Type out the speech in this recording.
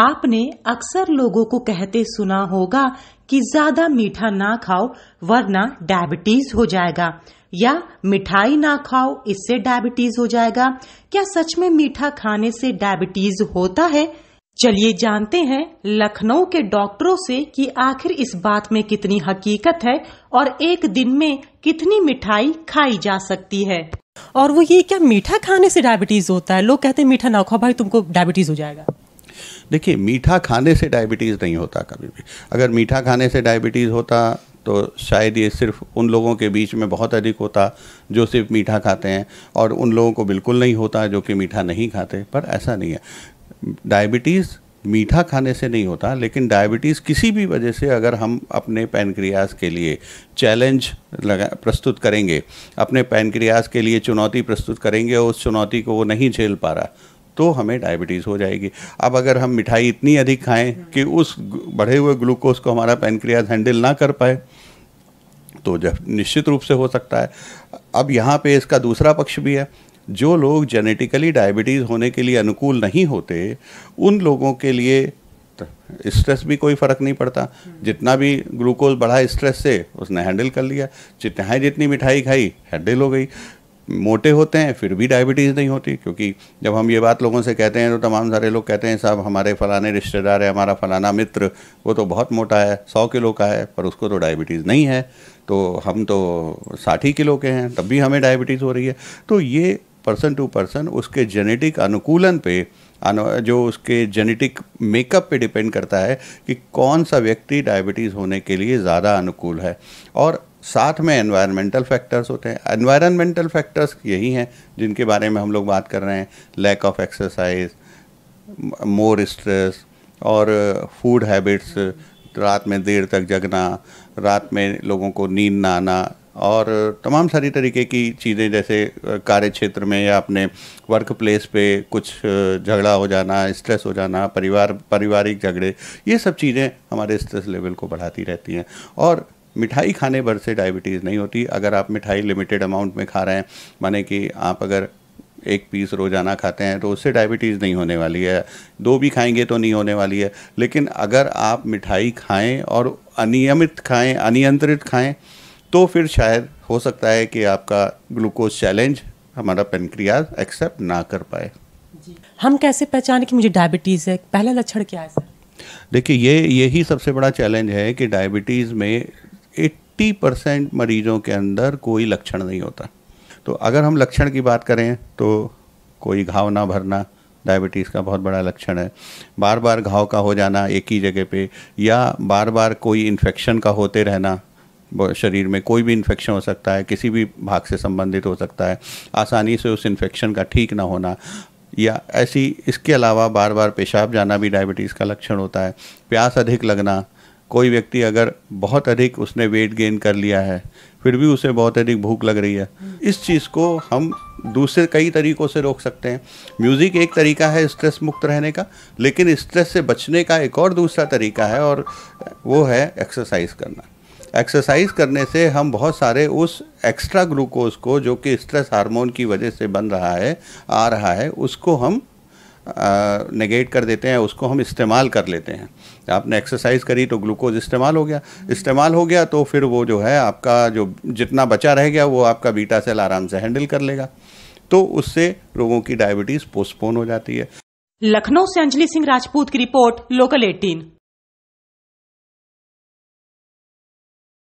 आपने अक्सर लोगों को कहते सुना होगा कि ज्यादा मीठा ना खाओ वरना डायबिटीज हो जाएगा या मिठाई ना खाओ इससे डायबिटीज हो जाएगा क्या सच में मीठा खाने से डायबिटीज होता है चलिए जानते हैं लखनऊ के डॉक्टरों से कि आखिर इस बात में कितनी हकीकत है और एक दिन में कितनी मिठाई खाई जा सकती है और वो ये क्या मीठा खाने से डायबिटीज होता है लोग कहते हैं मीठा ना खाओ भाई तुमको डायबिटीज हो जाएगा देखिए मीठा खाने से डायबिटीज़ नहीं होता कभी भी अगर मीठा खाने से डायबिटीज़ होता तो शायद ये सिर्फ उन लोगों के बीच में बहुत अधिक होता जो सिर्फ मीठा खाते हैं और उन लोगों को बिल्कुल नहीं होता जो कि मीठा नहीं खाते पर ऐसा नहीं है डायबिटीज़ मीठा खाने से नहीं होता लेकिन डायबिटीज़ किसी भी वजह से अगर हम अपने पैनक्रियाज के लिए चैलेंज लगा प्रस्तुत करेंगे अपने पैनक्रियाज के लिए चुनौती प्रस्तुत करेंगे और उस चुनौती को वो नहीं झेल पा रहा तो हमें डायबिटीज़ हो जाएगी अब अगर हम मिठाई इतनी अधिक खाएं कि उस बढ़े हुए ग्लूकोज को हमारा पेनक्रियाज हैंडल ना कर पाए तो जब निश्चित रूप से हो सकता है अब यहाँ पे इसका दूसरा पक्ष भी है जो लोग जेनेटिकली डायबिटीज़ होने के लिए अनुकूल नहीं होते उन लोगों के लिए स्ट्रेस भी कोई फ़र्क नहीं पड़ता जितना भी ग्लूकोज बढ़ा स्ट्रेस से उसने हैंडल कर लिया जितना जितनी मिठाई खाई हैंडल हो गई मोटे होते हैं फिर भी डायबिटीज़ नहीं होती क्योंकि जब हम ये बात लोगों से कहते हैं तो तमाम सारे लोग कहते हैं साहब हमारे फ़लाने रिश्तेदार है हमारा फ़लाना मित्र वो तो बहुत मोटा है सौ किलो का है पर उसको तो डायबिटीज़ नहीं है तो हम तो साठ ही किलो के हैं तब भी हमें डायबिटीज़ हो रही है तो ये पर्सन टू पर्सन उसके जेनेटिक अनुकूलन पे जो उसके जेनेटिक मेकअप पे डिपेंड करता है कि कौन सा व्यक्ति डायबिटीज़ होने के लिए ज़्यादा अनुकूल है और साथ में एनवायरमेंटल फैक्टर्स होते हैं एनवायरमेंटल फैक्टर्स यही हैं जिनके बारे में हम लोग बात कर रहे हैं lack of exercise more stress और फूड हैबिट्स रात में देर तक जगना रात में लोगों को नींद ना आना और तमाम सारी तरीके की चीज़ें जैसे कार्य क्षेत्र में या अपने वर्क प्लेस पे कुछ झगड़ा हो जाना स्ट्रेस हो जाना परिवार पारिवारिक झगड़े ये सब चीज़ें हमारे स्ट्रेस लेवल को बढ़ाती रहती हैं और मिठाई खाने भर से डायबिटीज़ नहीं होती अगर आप मिठाई लिमिटेड अमाउंट में खा रहे हैं माने कि आप अगर एक पीस रोज़ाना खाते हैं तो उससे डायबिटीज़ नहीं होने वाली है दो भी खाएंगे तो नहीं होने वाली है लेकिन अगर आप मिठाई खाएं और अनियमित खाएं अनियंत्रित खाएं तो फिर शायद हो सकता है कि आपका ग्लूकोज चैलेंज हमारा पेनक्रियाज एक्सेप्ट ना कर पाए हम कैसे पहचाने कि मुझे डायबिटीज़ है पहला लक्षण क्या है सर देखिए ये यही सबसे बड़ा चैलेंज है कि डायबिटीज़ में 80 परसेंट मरीजों के अंदर कोई लक्षण नहीं होता तो अगर हम लक्षण की बात करें तो कोई घाव ना भरना डायबिटीज़ का बहुत बड़ा लक्षण है बार बार घाव का हो जाना एक ही जगह पे या बार बार कोई इन्फेक्शन का होते रहना शरीर में कोई भी इन्फेक्शन हो सकता है किसी भी भाग से संबंधित हो सकता है आसानी से उस इन्फेक्शन का ठीक ना होना या ऐसी इसके अलावा बार बार पेशाब जाना भी डायबिटीज़ का लक्षण होता है प्यास अधिक लगना कोई व्यक्ति अगर बहुत अधिक उसने वेट गेन कर लिया है फिर भी उसे बहुत अधिक भूख लग रही है इस चीज़ को हम दूसरे कई तरीकों से रोक सकते हैं म्यूज़िक एक तरीका है स्ट्रेस मुक्त रहने का लेकिन स्ट्रेस से बचने का एक और दूसरा तरीका है और वो है एक्सरसाइज करना एक्सरसाइज करने से हम बहुत सारे उस एक्स्ट्रा ग्लूकोज को जो कि स्ट्रेस हार्मोन की वजह से बन रहा है आ रहा है उसको हम नेगेट कर देते हैं उसको हम इस्तेमाल कर लेते हैं आपने एक्सरसाइज करी तो ग्लूकोज इस्तेमाल हो गया इस्तेमाल हो गया तो फिर वो जो है आपका जो जितना बचा रह गया वो आपका बीटा सेल आराम से हैंडल कर लेगा तो उससे लोगों की डायबिटीज़ पोस्टपोन हो जाती है लखनऊ से अंजलि सिंह राजपूत की रिपोर्ट लोकल एटीन